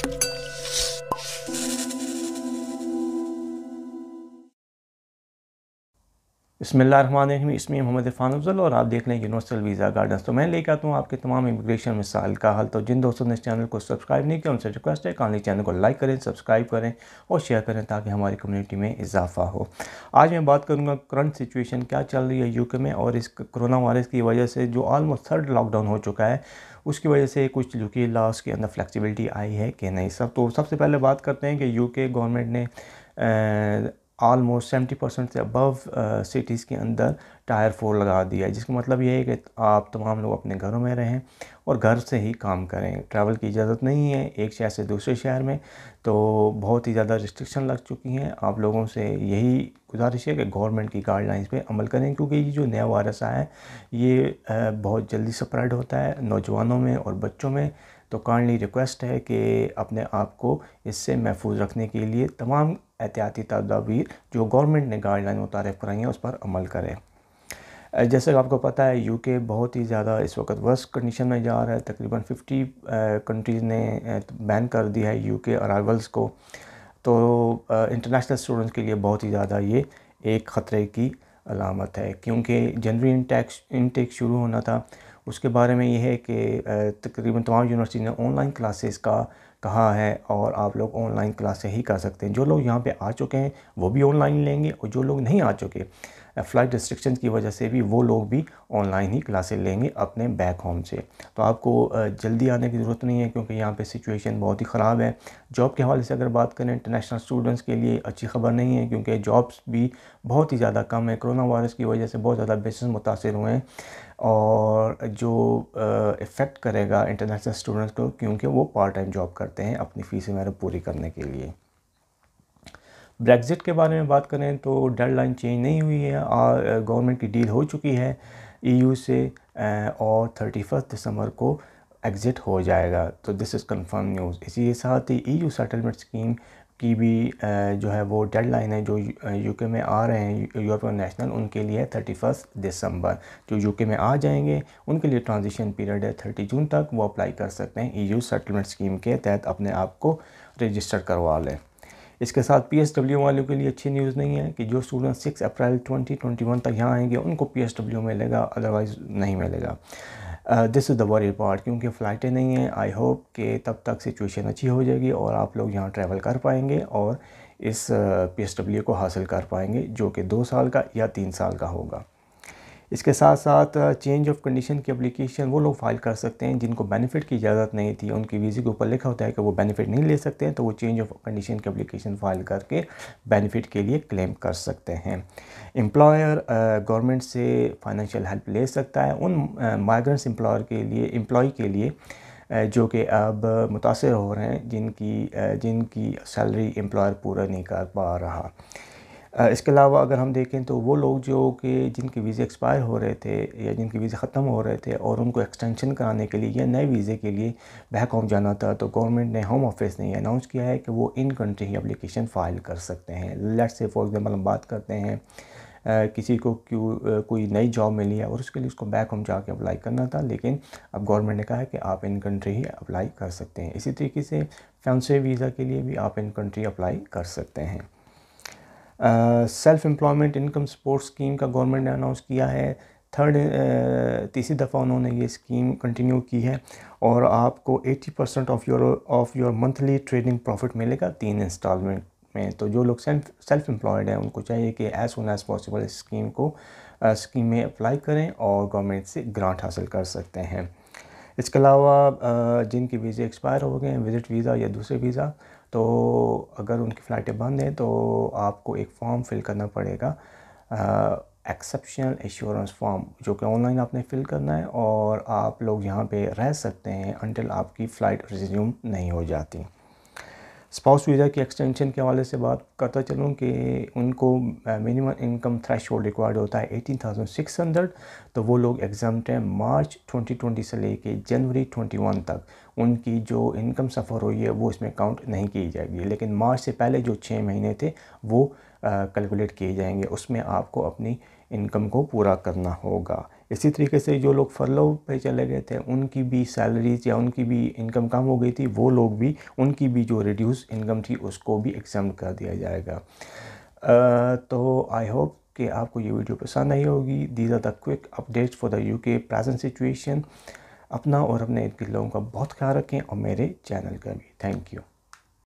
Thank you. बसमिल इसमें मोहम्मद इरफान अफजल और आप देख रहे हैं यूनिवर्सल वीज़ा गार्डन तो मैं लेकर आता हूँ आपके तमाम इमिग्रेशन मिसाल का हल तो जिन दोस्तों ने इस चैनल को सब्सक्राइब नहीं किया उनसे रिक्वेस्ट है कहानी चैनल को लाइक करें सब्सक्राइब करें और शेयर करें ताकि हमारी कम्युनिटी में इजाफा हो आज मैं बात करूँगा करंट सिचुएशन क्या चल रही है यूके में और इस करोना वायरस की वजह से जो आलमोस्ट थर्ड लॉकडाउन हो चुका है उसकी वजह से कुछ यूके लॉस के अंदर फ्लैक्सीबिलिटी आई है कि नहीं सब तो सबसे पहले बात करते हैं कि यू गवर्नमेंट ने आलमोस्ट सेवेंटी परसेंट से अबव सिटीज़ uh, के अंदर टायर फोर लगा दिया है जिसका मतलब ये है कि आप तमाम लोग अपने घरों में रहें और घर से ही काम करें ट्रैवल की इजाज़त नहीं है एक शहर से दूसरे शहर में तो बहुत ही ज़्यादा रिस्ट्रिक्शन लग चुकी हैं आप लोगों से यही गुजारिश है कि गवर्नमेंट की गाइडलाइंस पे अमल करें क्योंकि ये जो नया वायरस आया है ये uh, बहुत जल्दी स्प्रेड होता है नौजवानों में और बच्चों में तो काइंडली रिक्वेस्ट है कि अपने आप को इससे महफूज रखने के लिए तमाम एहतियाती तदाबीर जो गवर्नमेंट ने गाइडलाइन मुतारफ़ कराई हैं उस पर अमल करें जैसे आपको पता है यूके बहुत ही ज़्यादा इस वक्त वर्स कंडीशन में जा रहा है तकरीबन 50 कंट्रीज़ ने बैन कर दिया है यूके अरावल्स को तो इंटरनेशनल स्टूडेंट्स के लिए बहुत ही ज़्यादा ये एक ख़तरे की अलामत है क्योंकि जनवरी इंटैक्स इनटेक शुरू होना था उसके बारे में ये है कि तकरीबन तमाम यूनिवर्सिटी ने ऑनलाइन क्लासेस का कहा है और आप लोग ऑनलाइन क्लासें ही कर सकते हैं जो लोग यहाँ पे आ चुके हैं वो भी ऑनलाइन लेंगे और जो लोग नहीं आ चुके फ्लाइट रिस्ट्रिक्शन की वजह से भी वो लोग भी ऑनलाइन ही क्लासेस लेंगे अपने बैक होम से तो आपको जल्दी आने की ज़रूरत नहीं है क्योंकि यहाँ पे सिचुएशन बहुत ही ख़राब है जॉब के हवाले से अगर बात करें इंटरनेशनल स्टूडेंट्स के लिए अच्छी खबर नहीं है क्योंकि जॉब्स भी बहुत ही ज़्यादा कम है कोरोना वायरस की वजह से बहुत ज़्यादा बिजनेस मुतासर हुए हैं और जो इफ़ेक्ट करेगा इंटरनेशनल स्टूडेंट्स को क्योंकि वो पार्ट टाइम जॉब करते हैं अपनी फ़ीस वगैरह पूरी करने के लिए ब्रेग्ज़िट के बारे में बात करें तो डेड लाइन चेंज नहीं हुई है और गवर्नमेंट की डील हो चुकी है ईयू e से और थर्टी फर्स्ट दिसंबर को एग्ज़िट हो जाएगा तो दिस इज़ कंफर्म न्यूज़ इसी के साथ ही ईयू सेटलमेंट स्कीम की भी जो है वो डेडलाइन है जो यूके में आ रहे हैं यूरोपियन नेशनल उनके लिए थर्टी फर्स्ट दिसंबर जो यूके में आ जाएंगे उनके लिए ट्रांजिशन पीरियड है थर्टी जून तक वो अप्लाई कर सकते हैं ईयू सेटलमेंट स्कीम के तहत अपने आप को रजिस्टर करवा लें इसके साथ पीएसडब्ल्यू वालों के लिए अच्छी न्यूज़ नहीं है कि जो स्टूडेंट सिक्स अप्रैल वन तक यहाँ आएंगे उनको पीएसडब्ल्यू मिलेगा अदरवाइज़ नहीं मिलेगा this is the worry part क्योंकि फ़्लाइटें नहीं हैं आई होप कि तब तक सिचुएशन अच्छी हो जाएगी और आप लोग यहाँ ट्रैवल कर पाएंगे और इस पी uh, को हासिल कर पाएंगे जो कि दो साल का या तीन साल का होगा इसके साथ साथ चेंज ऑफ कंडीशन की अप्लीकेशन वो लोग फाइल कर सकते हैं जिनको बेनिफिट की इजाज़त नहीं थी उनकी वीज़े के ऊपर लिखा होता है कि वो बेनिफिट नहीं ले सकते हैं तो वो चेंज ऑफ कंडीशन की अप्लीकेशन फाइल करके बेनिफिट के लिए क्लेम कर सकते हैं एम्प्लॉयर गवर्नमेंट से फाइनेंशियल हेल्प ले सकता है उन माइग्रेंट्स एम्प्लॉयर के लिए एम्प्लॉय के लिए जो कि अब मुतासर हो रहे हैं जिनकी जिनकी सैलरी एम्प्लॉयर पूरा नहीं कर पा रहा इसके अलावा अगर हम देखें तो वो लोग जो कि जिनके वीज़े एक्सपायर हो रहे थे या जिनके वीज़े ख़त्म हो रहे थे और उनको एक्सटेंशन कराने के लिए या नए वीज़े के लिए बैक होम जाना था तो गवर्नमेंट ने होम ऑफिस ने अनाउंस किया है कि वो इन कंट्री ही अप्लीकेशन फ़ाइल कर सकते हैं लेट से फॉर एग्ज़ाम्पल हम बात करते हैं Uh, किसी को क्यों uh, कोई नई जॉब मिली है और उसके लिए उसको बैक होम जाके अप्लाई करना था लेकिन अब गवर्नमेंट ने कहा है कि आप इन कंट्री ही अप्लाई कर सकते हैं इसी तरीके से फैंसे वीज़ा के लिए भी आप इन कंट्री अप्लाई कर सकते हैं self employment income support scheme का गवर्नमेंट ने अनाउंस किया है थर्ड तीसरी दफ़ा उन्होंने ये स्कीम कंटिन्यू की है और आपको 80 percent of your of your monthly trading profit मिलेगा तीन इंस्टॉलमेंट में तो जो लोग सेल्फ सेल्फ एम्प्लॉयड हैं उनको चाहिए कि एज सुन एज़ पॉसिबल इस स्कीम को स्कीम में अप्लाई करें और गवर्नमेंट से ग्रांट हासिल कर सकते हैं इसके अलावा जिनके वीज़े एक्सपायर हो गए हैं विज़िट वीज़ा या दूसरे वीज़ा तो अगर उनकी फ़्लाइटें बंद हैं तो आपको एक फॉर्म फिल करना पड़ेगा एक्सेप्शनल एश्योरेंस फॉर्म जो कि ऑनलाइन आपने फिल करना है और आप लोग यहाँ पे रह सकते हैं अनटिल आपकी फ़्लाइट रिज्यूम नहीं हो जाती स्पाउस वीज़ा की एक्सटेंशन के हवाले से बात करता चलूँ कि उनको minimum income threshold required होता है एटीन थाउजेंड सिक्स हंड्रेड तो वो लोग एग्ज़ाम हैं मार्च ट्वेंटी ट्वेंटी से लेके जनवरी ट्वेंटी वन तक उनकी जो इनकम सफ़र हुई है वो इसमें काउंट नहीं की जाएगी लेकिन मार्च से पहले जो छः महीने थे वो कैलकुलेट किए जाएंगे उसमें आपको अपनी इनकम को पूरा करना होगा इसी तरीके से जो लोग फरलो पे चले गए थे उनकी भी सैलरीज या उनकी भी इनकम कम हो गई थी वो लोग भी उनकी भी जो रिड्यूस इनकम थी उसको भी एग्जाम कर दिया जाएगा आ, तो आई होप कि आपको ये वीडियो पसंद आई होगी these are the quick updates for the U K present situation अपना और अपने लोगों का बहुत ख्याल रखें और मेरे चैनल का भी थैंक यू